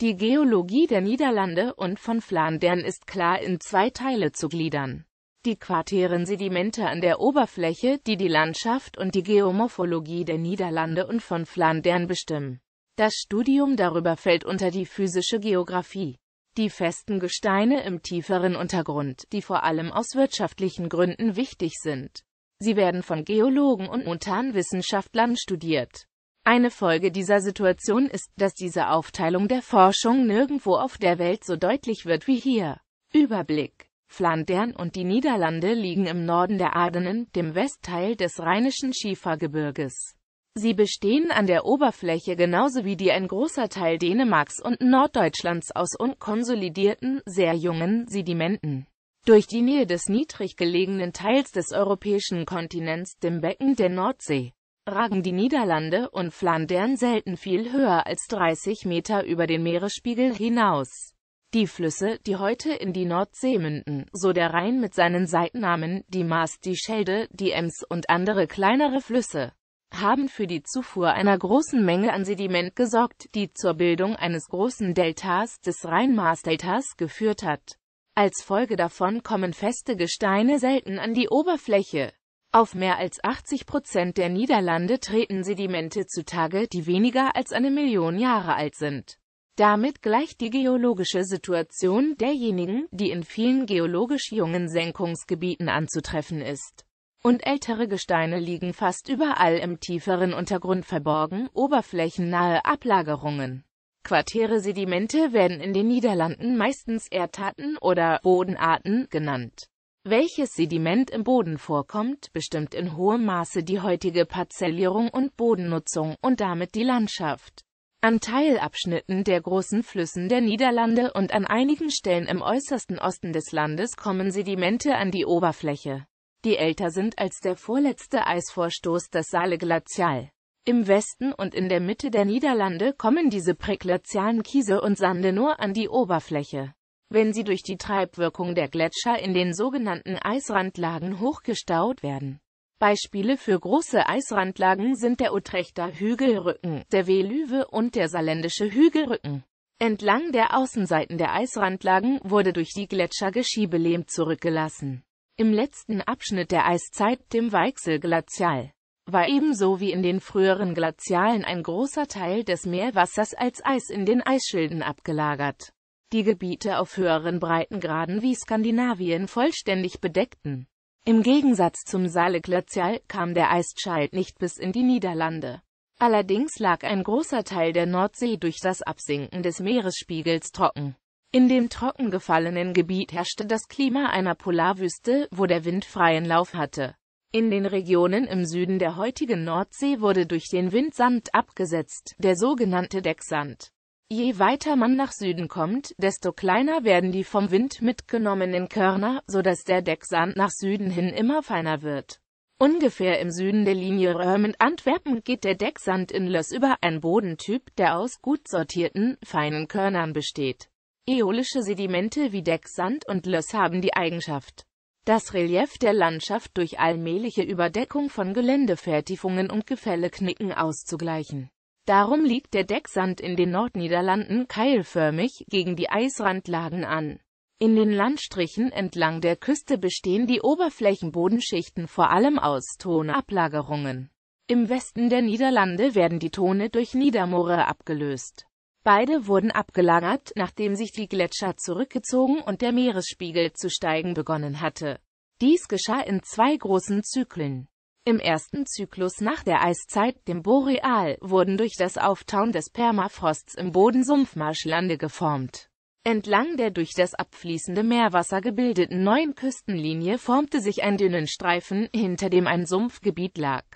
Die Geologie der Niederlande und von Flandern ist klar in zwei Teile zu gliedern. Die quartären Sedimente an der Oberfläche, die die Landschaft und die Geomorphologie der Niederlande und von Flandern bestimmen. Das Studium darüber fällt unter die physische Geographie. Die festen Gesteine im tieferen Untergrund, die vor allem aus wirtschaftlichen Gründen wichtig sind. Sie werden von Geologen und Montanwissenschaftlern studiert. Eine Folge dieser Situation ist, dass diese Aufteilung der Forschung nirgendwo auf der Welt so deutlich wird wie hier. Überblick Flandern und die Niederlande liegen im Norden der Ardennen, dem Westteil des rheinischen Schiefergebirges. Sie bestehen an der Oberfläche genauso wie die ein großer Teil Dänemarks und Norddeutschlands aus unkonsolidierten, sehr jungen Sedimenten. Durch die Nähe des niedrig gelegenen Teils des europäischen Kontinents, dem Becken der Nordsee, ragen die Niederlande und Flandern selten viel höher als 30 Meter über den Meeresspiegel hinaus. Die Flüsse, die heute in die Nordsee münden, so der Rhein mit seinen Seitennamen, die Maas, die Schelde, die Ems und andere kleinere Flüsse, haben für die Zufuhr einer großen Menge an Sediment gesorgt, die zur Bildung eines großen Deltas, des Rhein-Maas-Deltas, geführt hat. Als Folge davon kommen feste Gesteine selten an die Oberfläche. Auf mehr als 80 Prozent der Niederlande treten Sedimente zutage, die weniger als eine Million Jahre alt sind. Damit gleicht die geologische Situation derjenigen, die in vielen geologisch jungen Senkungsgebieten anzutreffen ist. Und ältere Gesteine liegen fast überall im tieferen Untergrund verborgen, oberflächennahe Ablagerungen. Quartäre Sedimente werden in den Niederlanden meistens Erdtatten oder Bodenarten genannt. Welches Sediment im Boden vorkommt, bestimmt in hohem Maße die heutige Parzellierung und Bodennutzung und damit die Landschaft. An Teilabschnitten der großen Flüssen der Niederlande und an einigen Stellen im äußersten Osten des Landes kommen Sedimente an die Oberfläche, die älter sind als der vorletzte Eisvorstoß, das Saale-Glazial. Im Westen und in der Mitte der Niederlande kommen diese präglazialen Kiese und Sande nur an die Oberfläche wenn sie durch die Treibwirkung der Gletscher in den sogenannten Eisrandlagen hochgestaut werden. Beispiele für große Eisrandlagen sind der Utrechter Hügelrücken, der Velüwe und der saarländische Hügelrücken. Entlang der Außenseiten der Eisrandlagen wurde durch die Gletscher Geschiebelehm zurückgelassen. Im letzten Abschnitt der Eiszeit, dem Weichselglazial, war ebenso wie in den früheren Glazialen ein großer Teil des Meerwassers als Eis in den Eisschilden abgelagert die Gebiete auf höheren Breitengraden wie Skandinavien vollständig bedeckten. Im Gegensatz zum Saale-Glazial kam der Eisschalt nicht bis in die Niederlande. Allerdings lag ein großer Teil der Nordsee durch das Absinken des Meeresspiegels trocken. In dem trocken gefallenen Gebiet herrschte das Klima einer Polarwüste, wo der Wind freien Lauf hatte. In den Regionen im Süden der heutigen Nordsee wurde durch den Wind Sand abgesetzt, der sogenannte Decksand. Je weiter man nach Süden kommt, desto kleiner werden die vom Wind mitgenommenen Körner, so dass der Decksand nach Süden hin immer feiner wird. Ungefähr im Süden der Linie Römend-Antwerpen geht der Decksand in Löss über einen Bodentyp, der aus gut sortierten, feinen Körnern besteht. Äolische Sedimente wie Decksand und Löss haben die Eigenschaft, das Relief der Landschaft durch allmähliche Überdeckung von Geländevertiefungen und Gefälleknicken auszugleichen. Darum liegt der Decksand in den Nordniederlanden keilförmig gegen die Eisrandlagen an. In den Landstrichen entlang der Küste bestehen die Oberflächenbodenschichten vor allem aus Tonablagerungen. Im Westen der Niederlande werden die Tone durch Niedermoore abgelöst. Beide wurden abgelagert, nachdem sich die Gletscher zurückgezogen und der Meeresspiegel zu steigen begonnen hatte. Dies geschah in zwei großen Zyklen. Im ersten Zyklus nach der Eiszeit, dem Boreal, wurden durch das Auftauen des Permafrosts im Boden Sumpfmarschlande geformt. Entlang der durch das abfließende Meerwasser gebildeten neuen Küstenlinie formte sich ein Streifen, hinter dem ein Sumpfgebiet lag.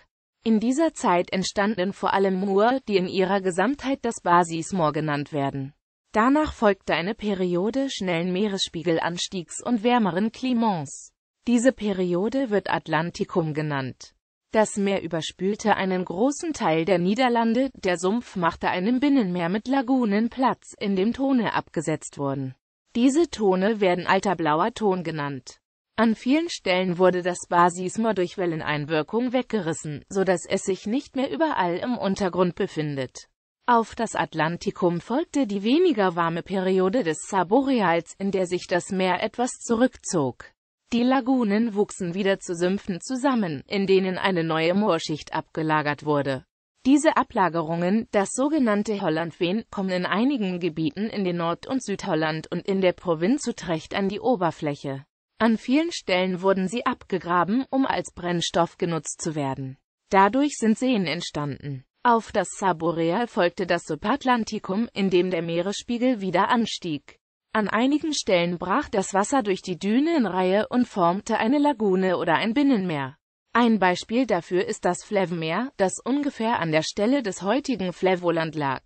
In dieser Zeit entstanden vor allem Moore, die in ihrer Gesamtheit das Basismoor genannt werden. Danach folgte eine Periode schnellen Meeresspiegelanstiegs und wärmeren Klimas. Diese Periode wird Atlantikum genannt. Das Meer überspülte einen großen Teil der Niederlande, der Sumpf machte einem Binnenmeer mit Lagunen Platz, in dem Tone abgesetzt wurden. Diese Tone werden alter blauer Ton genannt. An vielen Stellen wurde das Basismoor durch Welleneinwirkung weggerissen, so dass es sich nicht mehr überall im Untergrund befindet. Auf das Atlantikum folgte die weniger warme Periode des Saboreals, in der sich das Meer etwas zurückzog. Die Lagunen wuchsen wieder zu Sümpfen zusammen, in denen eine neue Moorschicht abgelagert wurde. Diese Ablagerungen, das sogenannte Hollandveen, kommen in einigen Gebieten in den Nord- und Südholland und in der Provinz Utrecht an die Oberfläche. An vielen Stellen wurden sie abgegraben, um als Brennstoff genutzt zu werden. Dadurch sind Seen entstanden. Auf das Saboreal folgte das Subatlantikum, in dem der Meeresspiegel wieder anstieg. An einigen Stellen brach das Wasser durch die Düne in Reihe und formte eine Lagune oder ein Binnenmeer. Ein Beispiel dafür ist das Flevmeer, das ungefähr an der Stelle des heutigen Flevoland lag.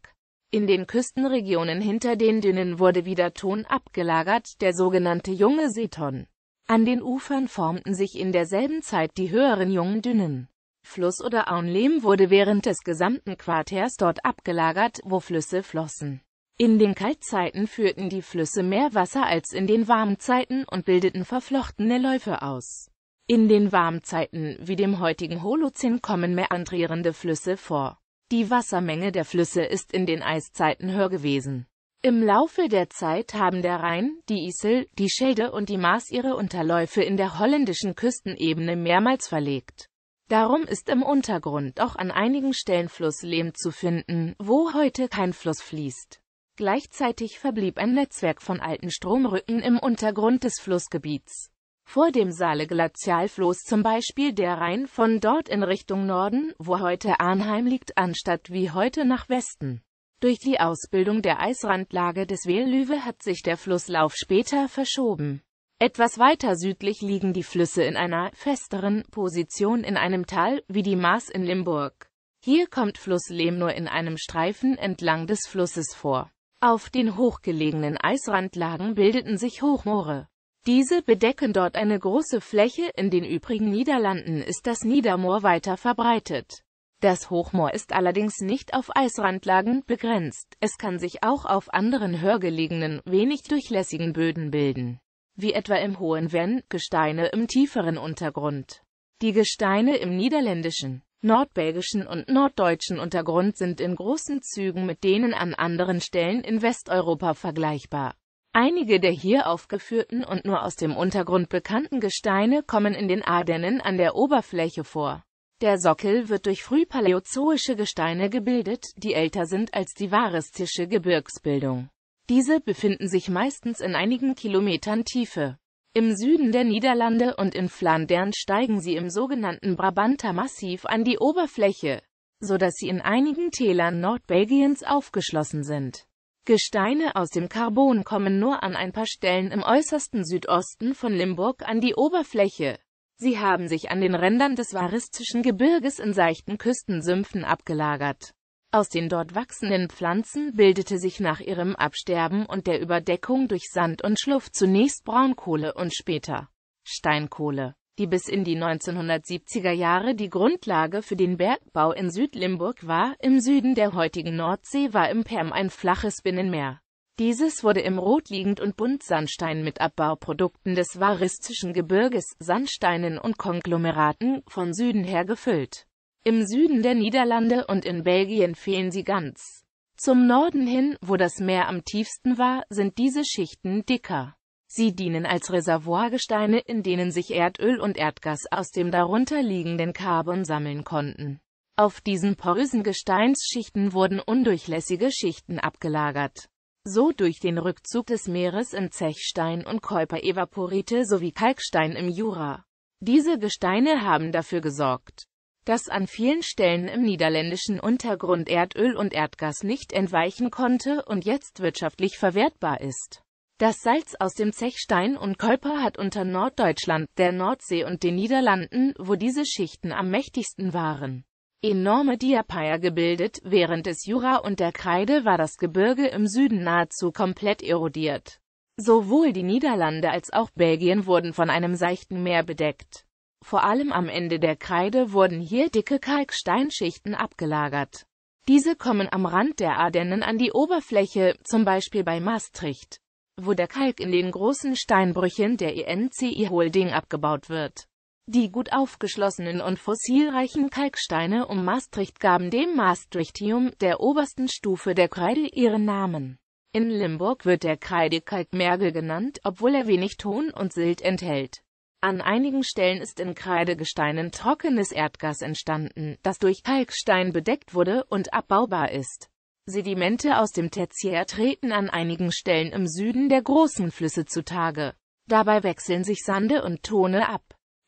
In den Küstenregionen hinter den Dünen wurde wieder Ton abgelagert, der sogenannte junge Seeton. An den Ufern formten sich in derselben Zeit die höheren jungen Dünen. Fluss- oder Aunlehm wurde während des gesamten Quartärs dort abgelagert, wo Flüsse flossen. In den Kaltzeiten führten die Flüsse mehr Wasser als in den Warmzeiten und bildeten verflochtene Läufe aus. In den Warmzeiten, wie dem heutigen Holozän, kommen mäandrierende Flüsse vor. Die Wassermenge der Flüsse ist in den Eiszeiten höher gewesen. Im Laufe der Zeit haben der Rhein, die Isel, die Schelde und die Maas ihre Unterläufe in der holländischen Küstenebene mehrmals verlegt. Darum ist im Untergrund auch an einigen Stellen Flusslehm zu finden, wo heute kein Fluss fließt. Gleichzeitig verblieb ein Netzwerk von alten Stromrücken im Untergrund des Flussgebiets. Vor dem Saale-Glazial zum Beispiel der Rhein von dort in Richtung Norden, wo heute Arnheim liegt, anstatt wie heute nach Westen. Durch die Ausbildung der Eisrandlage des Wehlüwe hat sich der Flusslauf später verschoben. Etwas weiter südlich liegen die Flüsse in einer festeren Position in einem Tal, wie die Maas in Limburg. Hier kommt Flusslehm nur in einem Streifen entlang des Flusses vor. Auf den hochgelegenen Eisrandlagen bildeten sich Hochmoore. Diese bedecken dort eine große Fläche, in den übrigen Niederlanden ist das Niedermoor weiter verbreitet. Das Hochmoor ist allerdings nicht auf Eisrandlagen begrenzt, es kann sich auch auf anderen höher gelegenen, wenig durchlässigen Böden bilden, wie etwa im hohen Venn, Gesteine im tieferen Untergrund. Die Gesteine im niederländischen nordbelgischen und norddeutschen Untergrund sind in großen Zügen mit denen an anderen Stellen in Westeuropa vergleichbar. Einige der hier aufgeführten und nur aus dem Untergrund bekannten Gesteine kommen in den Ardennen an der Oberfläche vor. Der Sockel wird durch frühpaläozoische Gesteine gebildet, die älter sind als die varistische Gebirgsbildung. Diese befinden sich meistens in einigen Kilometern Tiefe im Süden der Niederlande und in Flandern steigen sie im sogenannten Brabanter Massiv an die Oberfläche, so dass sie in einigen Tälern Nordbelgiens aufgeschlossen sind. Gesteine aus dem Karbon kommen nur an ein paar Stellen im äußersten Südosten von Limburg an die Oberfläche. Sie haben sich an den Rändern des Varistischen Gebirges in seichten Küstensümpfen abgelagert. Aus den dort wachsenden Pflanzen bildete sich nach ihrem Absterben und der Überdeckung durch Sand und Schluff zunächst Braunkohle und später Steinkohle, die bis in die 1970er Jahre die Grundlage für den Bergbau in Südlimburg war. Im Süden der heutigen Nordsee war im Perm ein flaches Binnenmeer. Dieses wurde im Rotliegend- und Buntsandstein mit Abbauprodukten des Varistischen Gebirges, Sandsteinen und Konglomeraten von Süden her gefüllt. Im Süden der Niederlande und in Belgien fehlen sie ganz. Zum Norden hin, wo das Meer am tiefsten war, sind diese Schichten dicker. Sie dienen als Reservoirgesteine, in denen sich Erdöl und Erdgas aus dem darunter liegenden Carbon sammeln konnten. Auf diesen porösen Gesteinsschichten wurden undurchlässige Schichten abgelagert. So durch den Rückzug des Meeres in Zechstein und Keuper-Evaporite sowie Kalkstein im Jura. Diese Gesteine haben dafür gesorgt, das an vielen Stellen im niederländischen Untergrund Erdöl und Erdgas nicht entweichen konnte und jetzt wirtschaftlich verwertbar ist. Das Salz aus dem Zechstein und Kolper hat unter Norddeutschland, der Nordsee und den Niederlanden, wo diese Schichten am mächtigsten waren, enorme Diapaya gebildet, während des Jura und der Kreide war das Gebirge im Süden nahezu komplett erodiert. Sowohl die Niederlande als auch Belgien wurden von einem seichten Meer bedeckt. Vor allem am Ende der Kreide wurden hier dicke Kalksteinschichten abgelagert. Diese kommen am Rand der Ardennen an die Oberfläche, zum Beispiel bei Maastricht, wo der Kalk in den großen Steinbrüchen der ENCI Holding abgebaut wird. Die gut aufgeschlossenen und fossilreichen Kalksteine um Maastricht gaben dem Maastrichtium, der obersten Stufe der Kreide, ihren Namen. In Limburg wird der Kreidekalk Mergel genannt, obwohl er wenig Ton und Silt enthält. An einigen Stellen ist in Kreidegesteinen trockenes Erdgas entstanden, das durch Kalkstein bedeckt wurde und abbaubar ist. Sedimente aus dem Tertiär treten an einigen Stellen im Süden der großen Flüsse zutage. Dabei wechseln sich Sande und Tone ab.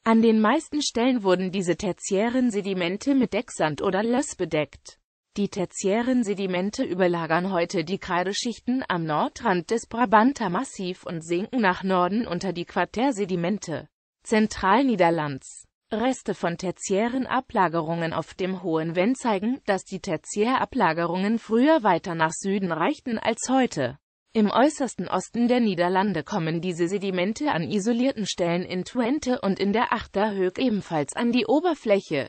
An den meisten Stellen wurden diese tertiären Sedimente mit Decksand oder Löss bedeckt. Die tertiären Sedimente überlagern heute die Kreideschichten am Nordrand des Brabanter Massiv und sinken nach Norden unter die Quartärsedimente. Zentralniederlands. Reste von tertiären Ablagerungen auf dem Hohen Wenn zeigen, dass die Tertiärablagerungen früher weiter nach Süden reichten als heute. Im äußersten Osten der Niederlande kommen diese Sedimente an isolierten Stellen in Twente und in der Achterhöhe ebenfalls an die Oberfläche.